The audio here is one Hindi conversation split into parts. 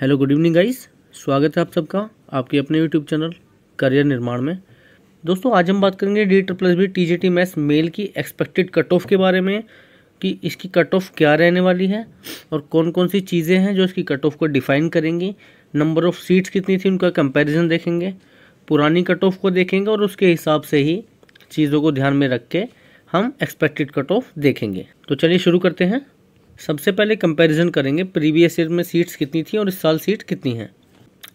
हेलो गुड इवनिंग गाइस स्वागत है आप सबका आपके अपने यूट्यूब चैनल करियर निर्माण में दोस्तों आज हम बात करेंगे D plus B T G T maths male की एक्सपेक्टेड कट ऑफ के बारे में कि इसकी कट ऑफ क्या रहने वाली है और कौन कौन सी चीज़ें हैं जो इसकी कट ऑफ को डिफाइन करेंगी नंबर ऑफ सीट्स कितनी थी उनका कंपेरिजन देखेंगे पुरानी कट ऑफ को देखेंगे और उसके हिसाब से ही चीज़ों को ध्यान में रख के हम एक्सपेक्टेड कट ऑफ देखेंगे तो चलिए शुरू करते हैं सबसे पहले कंपैरिजन करेंगे प्रीवियस ईयर में सीट्स कितनी थी और इस साल सीट कितनी है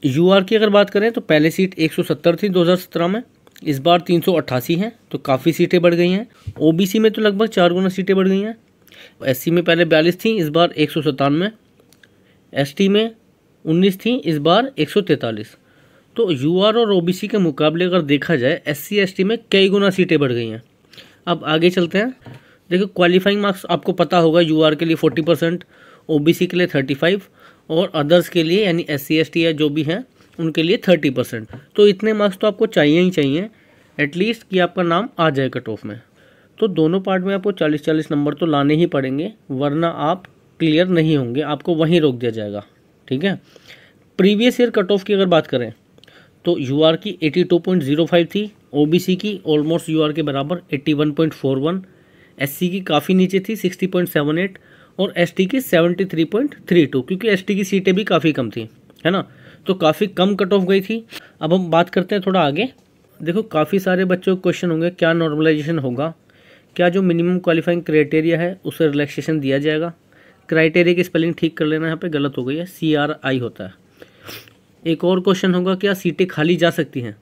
यू की अगर बात करें तो पहले सीट 170 थी 2017 में इस बार तीन हैं तो काफ़ी सीटें बढ़ गई हैं ओ में तो लगभग चार गुना सीटें बढ़ गई हैं एस में पहले बयालीस थी इस बार एक सौ एस में उन्नीस थी इस बार एक सौ तैंतालीस तो यू और ओ के मुकाबले अगर देखा जाए एस सी में कई गुना सीटें बढ़ गई हैं अब आगे चलते हैं देखो क्वालिफाइंग मार्क्स आपको पता होगा यूआर के लिए फोर्टी परसेंट ओबीसी के लिए थर्टी फाइव और अदर्स के लिए यानी एस सी एस टी या जो भी हैं उनके लिए थर्टी परसेंट तो इतने मार्क्स तो आपको चाहिए ही चाहिए एटलीस्ट कि आपका नाम आ जाए कट ऑफ में तो दोनों पार्ट में आपको चालीस चालीस नंबर तो लाने ही पड़ेंगे वरना आप क्लियर नहीं होंगे आपको वहीं रोक दिया जाएगा ठीक है प्रीवियस ईयर कट ऑफ की अगर बात करें तो यू की eighty two point zero five थी ओ की ऑलमोस्ट यू के बराबर eighty one point four one SC की काफ़ी नीचे थी 60.78 और एसटी की 73.32 क्योंकि एसटी की सीटें भी काफ़ी कम थी है ना तो काफ़ी कम कट ऑफ गई थी अब हम बात करते हैं थोड़ा आगे देखो काफ़ी सारे बच्चों के क्वेश्चन होंगे क्या नॉर्मलाइजेशन होगा क्या जो मिनिमम क्वालिफाइंग क्राइटेरिया है उसे रिलैक्सेशन दिया जाएगा क्राइटेरिया की स्पेलिंग ठीक कर लेना यहाँ पे गलत हो गई है सी आर आई होता है एक और क्वेश्चन होगा क्या सीटें खाली जा सकती हैं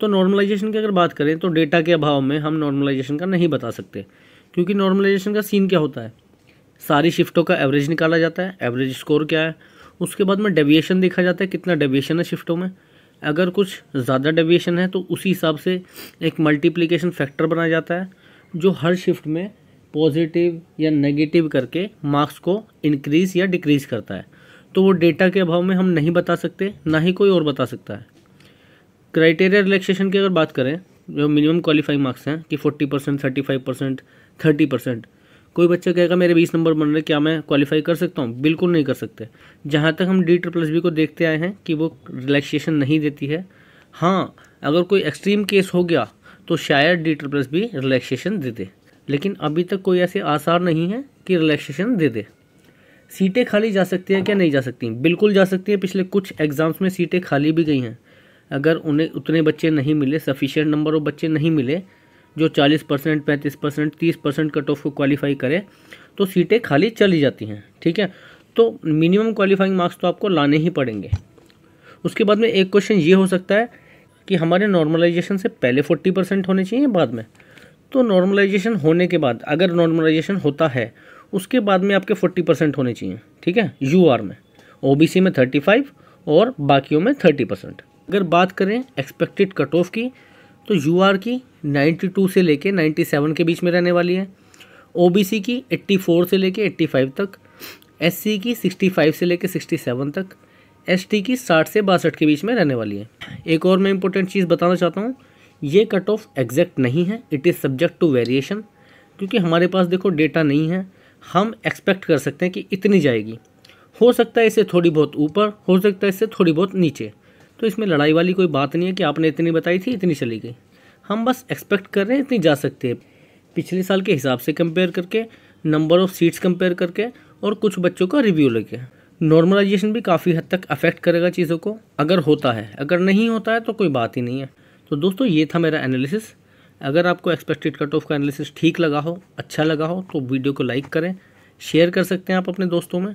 तो नॉर्मलाइजेशन की अगर बात करें तो डेटा के अभाव में हम नॉर्मलाइजेशन का नहीं बता सकते क्योंकि नॉर्मलाइजेशन का सीन क्या होता है सारी शिफ्टों का एवरेज निकाला जाता है एवरेज स्कोर क्या है उसके बाद में डेविएशन देखा जाता है कितना डेविएशन है शिफ्टों में अगर कुछ ज़्यादा डेविएशन है तो उसी हिसाब से एक मल्टीप्लिकेशन फैक्टर बनाया जाता है जो हर शिफ्ट में पॉजिटिव या नेगेटिव करके मार्क्स को इंक्रीज़ या डिक्रीज़ करता है तो वो डेटा के अभाव में हम नहीं बता सकते ना ही कोई और बता सकता है क्राइटेरिया रिलैक्सेशन की अगर बात करें जो मिनिमम क्वालिफाइंग मार्क्स हैं कि forty percent thirty five percent thirty percent कोई बच्चा कहेगा मेरे बीस नंबर बन रहे क्या मैं क्वालिफाई कर सकता हूँ बिल्कुल नहीं कर सकते जहाँ तक हम डी प्लस बी को देखते आए हैं कि वो रिलैक्सेशन नहीं देती है हाँ अगर कोई एक्सट्रीम केस हो गया तो शायद डी प्लस बी रिलैक्सेशन दे दे लेकिन अभी तक कोई ऐसे आसार नहीं है कि रिलैक्सेशन दे दे सीटें खाली जा सकती हैं क्या नहीं जा सकती बिल्कुल जा सकती हैं पिछले कुछ एग्ज़ाम्स में सीटें खाली भी गई हैं अगर उन्हें उतने बच्चे नहीं मिले सफिशियंट नंबर ऑफ बच्चे नहीं मिले जो चालीस परसेंट पैंतीस परसेंट तीस परसेंट कट ऑफ को क्वालिफाई करें तो सीटें खाली चली जाती हैं ठीक है तो मिनिमम क्वालिफाइंग मार्क्स तो आपको लाने ही पड़ेंगे उसके बाद में एक क्वेश्चन ये हो सकता है कि हमारे नॉर्मलाइजेशन से पहले फोर्टी परसेंट होने चाहिए बाद में तो नॉर्मलाइजेशन होने के बाद अगर नॉर्मलाइजेशन होता है उसके बाद में आपके फोर्टी परसेंट होने चाहिए ठीक है यू में ओ में थर्टी फाइव और बाकियों में थर्टी परसेंट अगर बात करें एक्सपेक्टेड कट ऑफ की तो यू की 92 से लेके 97 के बीच में रहने वाली है ओ की 84 से लेके 85 तक एस की 65 से लेके 67 तक एस की 60 से बासठ के बीच में रहने वाली है एक और मैं इंपॉर्टेंट चीज़ बताना चाहता हूँ ये कट ऑफ एग्जैक्ट नहीं है it is subject to variation क्योंकि हमारे पास देखो डेटा नहीं है हम एक्सपेक्ट कर सकते हैं कि इतनी जाएगी हो सकता है इसे थोड़ी बहुत ऊपर हो सकता है इससे थोड़ी बहुत नीचे तो इसमें लड़ाई वाली कोई बात नहीं है कि आपने इतनी बताई थी इतनी चली गई हम बस एक्सपेक्ट कर रहे हैं इतनी जा सकती है पिछले साल के हिसाब से कंपेयर करके नंबर ऑफ सीट्स कंपेयर करके और कुछ बच्चों का रिव्यू लेके नॉर्मलाइजेशन भी काफ़ी हद तक अफेक्ट करेगा चीज़ों को अगर होता है अगर नहीं होता है तो कोई बात ही नहीं है तो दोस्तों ये था मेरा एनालिसिस अगर आपको एक्सपेक्टेड कट ऑफ का एनालिसिस ठीक लगा हो अच्छा लगा हो तो वीडियो को लाइक करें शेयर कर सकते हैं आप अपने दोस्तों में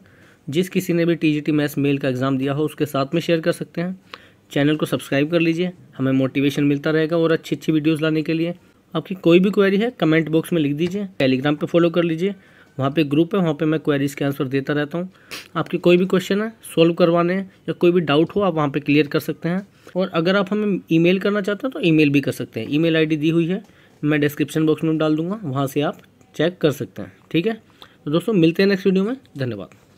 जिस किसी ने भी टी जी मैथ्स मेल का एग्ज़ाम दिया हो उसके साथ में शेयर कर सकते हैं चैनल को सब्सक्राइब कर लीजिए हमें मोटिवेशन मिलता रहेगा और अच्छी अच्छी वीडियोज़ लाने के लिए आपकी कोई भी क्वेरी है कमेंट बॉक्स में लिख दीजिए टेलीग्राम पर फॉलो कर लीजिए वहाँ पे ग्रुप है वहाँ पे मैं क्वेरीज़ के आंसर देता रहता हूँ आपके कोई भी क्वेश्चन है सॉल्व करवाने हैं या कोई भी डाउट हो आप वहाँ पे क्लियर कर सकते हैं और अगर आप हमें ईमेल करना चाहते हैं तो ईमेल भी कर सकते हैं ईमेल आईडी दी हुई है मैं डिस्क्रिप्शन बॉक्स में डाल दूँगा वहाँ से आप चेक कर सकते हैं ठीक है तो दोस्तों मिलते हैं नेक्स्ट वीडियो में धन्यवाद